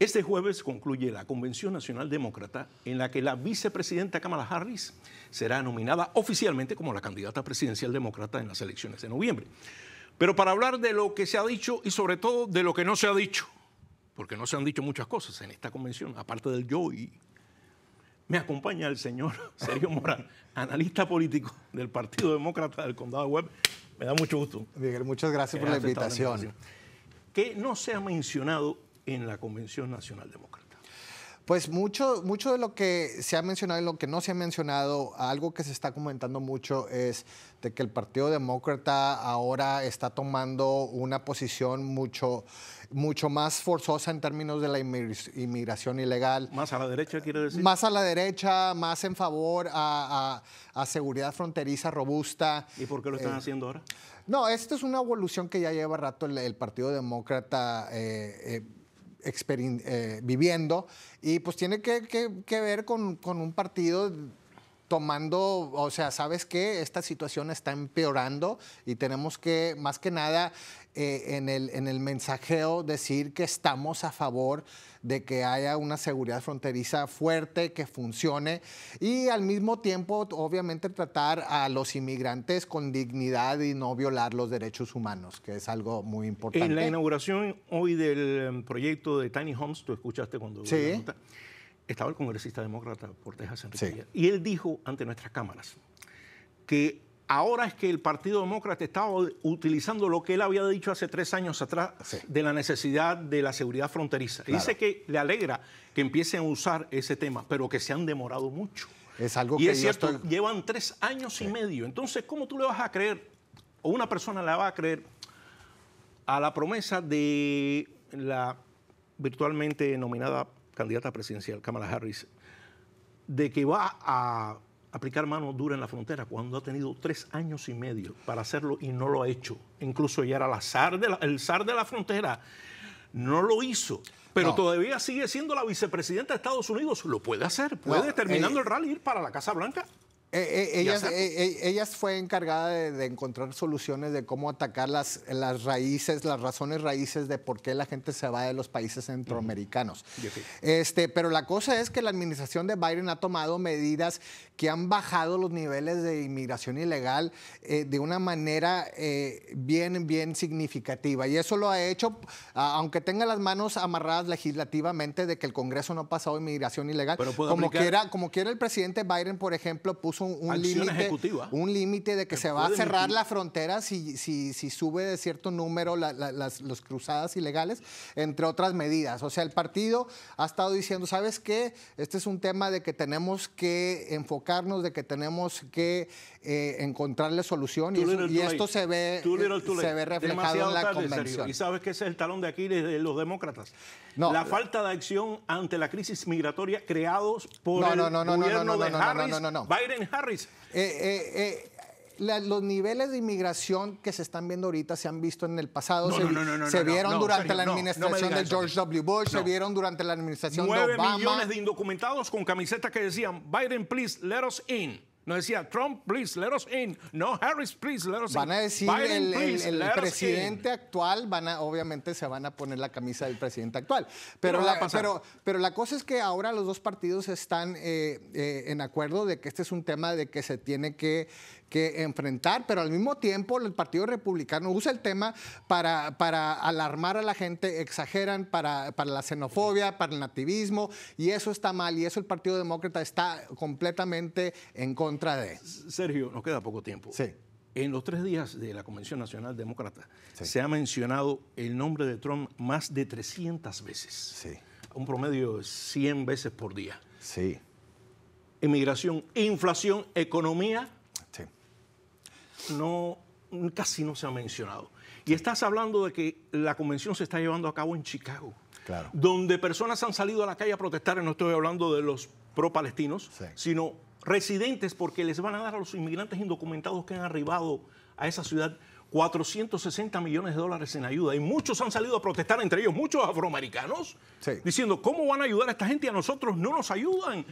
Este jueves concluye la Convención Nacional Demócrata en la que la vicepresidenta Kamala Harris será nominada oficialmente como la candidata presidencial demócrata en las elecciones de noviembre. Pero para hablar de lo que se ha dicho y sobre todo de lo que no se ha dicho, porque no se han dicho muchas cosas en esta convención, aparte del yo y me acompaña el señor Sergio Morán, analista político del Partido Demócrata del Condado de Web. Me da mucho gusto. Miguel, muchas gracias por la invitación. Que no se ha mencionado en la Convención Nacional Demócrata? Pues mucho, mucho de lo que se ha mencionado y lo que no se ha mencionado, algo que se está comentando mucho es de que el Partido Demócrata ahora está tomando una posición mucho, mucho más forzosa en términos de la inmigración ilegal. Más a la derecha, quiere decir. Más a la derecha, más en favor a, seguridad fronteriza robusta. ¿Y por qué lo están eh, haciendo ahora? No, esta es una evolución que ya lleva rato el, Partido Demócrata. Eh, eh, eh, viviendo y pues tiene que, ver con, con un partido tomando, o sea, sabes que esta situación está empeorando y tenemos que, más que nada, eh, en, el, en el mensajeo decir que estamos a favor de que haya una seguridad fronteriza fuerte, que funcione y al mismo tiempo, obviamente, tratar a los inmigrantes con dignidad y no violar los derechos humanos, que es algo muy importante. En la inauguración hoy del em, proyecto de Tiny Homes, tú escuchaste cuando... Sí estaba el congresista demócrata por Texas y él dijo ante nuestras cámaras que ahora es que el Partido Demócrata estaba utilizando lo que él había dicho hace tres años atrás de la necesidad de la seguridad fronteriza. Dice que le alegra que empiecen a usar ese tema, pero que se han demorado mucho. Es algo y es cierto, llevan tres años y medio. Entonces, ¿cómo tú le vas a creer, o una persona le va a creer, a la promesa de la virtualmente nominada candidata presidencial, Kamala Harris, de que va a aplicar mano dura en la frontera cuando ha tenido tres años y medio para hacerlo y no lo ha hecho. Incluso ya era de la, el zar de la frontera. No lo hizo, pero todavía sigue siendo la vicepresidenta de Estados Unidos. Lo puede hacer, puede terminando eh, el rally ir para la Casa Blanca eh, eh, Ella eh, fue encargada de, encontrar soluciones de cómo atacar las, raíces, las razones raíces de por qué la gente se va de los países centroamericanos. este, pero la cosa es que la administración de Biden ha tomado medidas que han bajado los niveles de inmigración ilegal de una manera bien, bien significativa. Y eso lo ha hecho, aunque tenga las manos amarradas legislativamente de que el Congreso no ha pasado inmigración ilegal, como, quiera, como quiera el presidente Biden, por ejemplo, puso un límite un límite de que, se va a cerrar la frontera si, si, sube de cierto número las cruzadas ilegales, entre otras medidas. O sea, el partido ha estado diciendo, ¿sabes qué? Este es un tema de que tenemos que enfocarnos, de que tenemos que eh, encontrarle solución y, esto se ve, eh, se ve reflejado en la convención. Y sabes que ese es el talón de Aquiles de los demócratas. No, la falta de acción ante la crisis migratoria creados por no, no, el gobierno de Harris, Biden Harris. Eh, eh, eh, los niveles de inmigración que se están viendo ahorita se han visto en el pasado. se, se vieron durante la administración de George W. Bush, se vieron durante la administración 9 de Obama. millones de indocumentados con camisetas que decían, Biden, please, let us in. No decía, Trump, please, let us in. No, Harris, please, let us in. Van a decir, el, presidente actual, van obviamente se van a poner la camisa del presidente actual. Pero, la, eh, pero, pero la cosa es que ahora los dos partidos están eh, eh, en acuerdo de que este es un tema de que se tiene que, que enfrentar, pero al mismo tiempo el Partido Republicano usa el tema para, para alarmar a la gente, exageran para, para la xenofobia, para el nativismo, y eso está mal, y eso el Partido Demócrata está completamente en contra. Sergio, nos queda poco tiempo. En los tres días de la Convención Nacional Demócrata se ha mencionado el nombre de Trump más de 300 veces. Sí. Un promedio de 100 veces por día. Sí. Emigración, inflación, economía. Sí. No, casi no se ha mencionado. Y estás hablando de que la convención se está llevando a cabo en Chicago. Claro. Donde personas han salido a la calle a protestar, no estoy hablando de los pro-palestinos, sino residentes porque les van a dar a los inmigrantes indocumentados que han arribado a esa ciudad 460 millones de dólares en ayuda. Y muchos han salido a protestar, entre ellos muchos afroamericanos, diciendo, ¿cómo van a ayudar a esta gente y a nosotros no nos ayudan?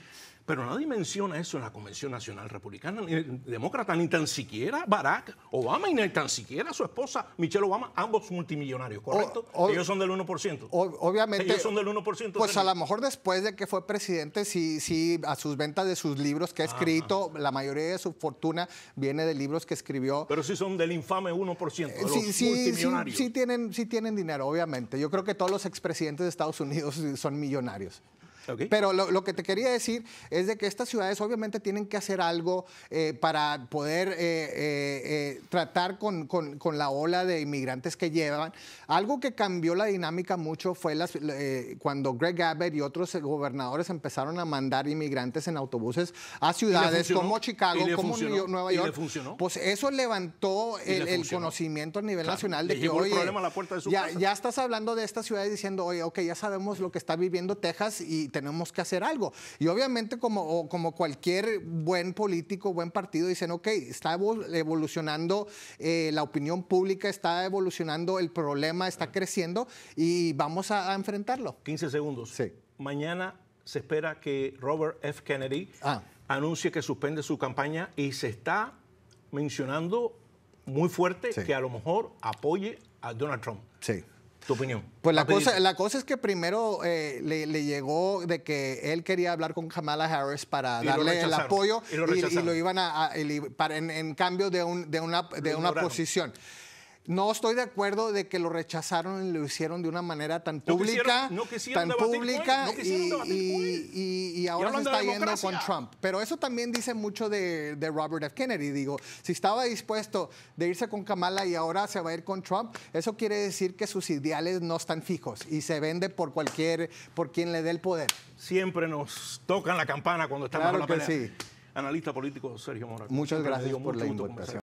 Pero nadie menciona eso en la Convención Nacional Republicana, ni demócrata, ni tan siquiera Barack Obama ni tan siquiera su esposa Michelle Obama, ambos multimillonarios, ¿correcto? Ellos son del 1%. obviamente. Ellos son del 1%. Pues a lo mejor después de que fue presidente, sí, sí, a sus ventas de sus libros que ha escrito, la mayoría de su fortuna viene de libros que escribió. Pero sí son del infame 1%, eh, sí, tienen, sí tienen dinero, obviamente. Yo creo que todos los expresidentes de Estados Unidos son millonarios. Pero lo, que te quería decir es de que estas ciudades obviamente tienen que hacer algo eh, para poder eh, eh, tratar con, la ola de inmigrantes que llevan. Algo que cambió la dinámica mucho fue las, cuando Greg Abbott y otros gobernadores empezaron a mandar inmigrantes en autobuses a ciudades como Chicago, como Nueva York. funcionó? Pues eso levantó el, conocimiento a nivel nacional de que hoy ya, ya, estás hablando de estas ciudades diciendo, oye, ok, ya sabemos lo que está viviendo Texas y tenemos que hacer algo. Y obviamente como, como cualquier buen político, buen partido, dicen, ok, está evolucionando eh, la opinión pública, está evolucionando el problema, está creciendo y vamos a, enfrentarlo. 15 segundos. Sí. Mañana se espera que Robert F. Kennedy ah. anuncie que suspende su campaña y se está mencionando muy fuerte que a lo mejor apoye a Donald Trump. Sí. Tu opinión. Pues la cosa, la cosa es que primero eh, le, llegó de que él quería hablar con Kamala Harris para darle el apoyo y lo, iban a, en, cambio de, un, de una, de una posición. No estoy de acuerdo de que lo rechazaron y lo hicieron de una manera tan pública, tan pública y, ahora se está yendo con Trump. Pero eso también dice mucho de, Robert F. Kennedy. Digo, si estaba dispuesto de irse con Kamala y ahora se va a ir con Trump, eso quiere decir que sus ideales no están fijos y se vende por cualquier, por quien le dé el poder. Siempre nos tocan la campana cuando estamos en la pelea. Analista político Sergio Morales. Muchas gracias por la invitación.